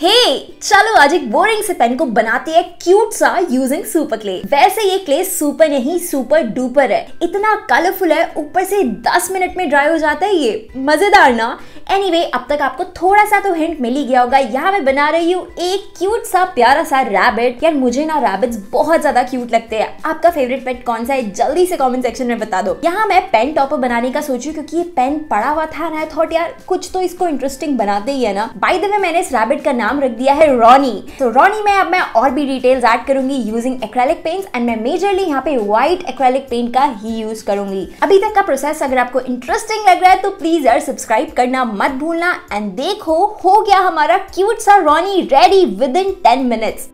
हे hey, चलो आज एक बोरिंग से पेन को बनाते हैं क्यूट सा यूजिंग सुपर क्ले वैसे ये क्ले सुपर नहीं सुपर डुपर है इतना कलरफुल है ऊपर से 10 मिनट में ड्राई हो जाता है ये मजेदार ना एनी anyway, अब तक आपको थोड़ा सा तो हिंट मिल ही गया होगा यहाँ मैं बना रही हूँ एक क्यूट सा प्यारा सा रैबिट यार मुझे ना रैबिट्स बहुत ज्यादा क्यूट लगते हैं आपका फेवरेट पेट कौन सा है जल्दी से कमेंट सेक्शन में बता दो यहाँ मैं पेन टॉपर बनाने का सोचू क्योंकि ये पेन पड़ा हुआ था ना थॉट यार कुछ तो इसको इंटरेस्टिंग बनाते ही है ना बाई द वे मैंने इस रैबिट का नाम रख दिया है रॉनी तो रॉनी में अब मैं और भी डिटेल्स ऐड करूंगी यूजिंग एक्रेलिक पेंट्स एंड मैं मेजरली यहाँ पे व्हाइट एक्रेलिक पेंट का ही यूज करूंगी अभी तक का प्रोसेस अगर आपको इंटरेस्टिंग लग रहा है तो प्लीज यार सब्सक्राइब करना मत भूलना एंड देखो हो गया हमारा क्यूट सा Ronnie ready within ten minutes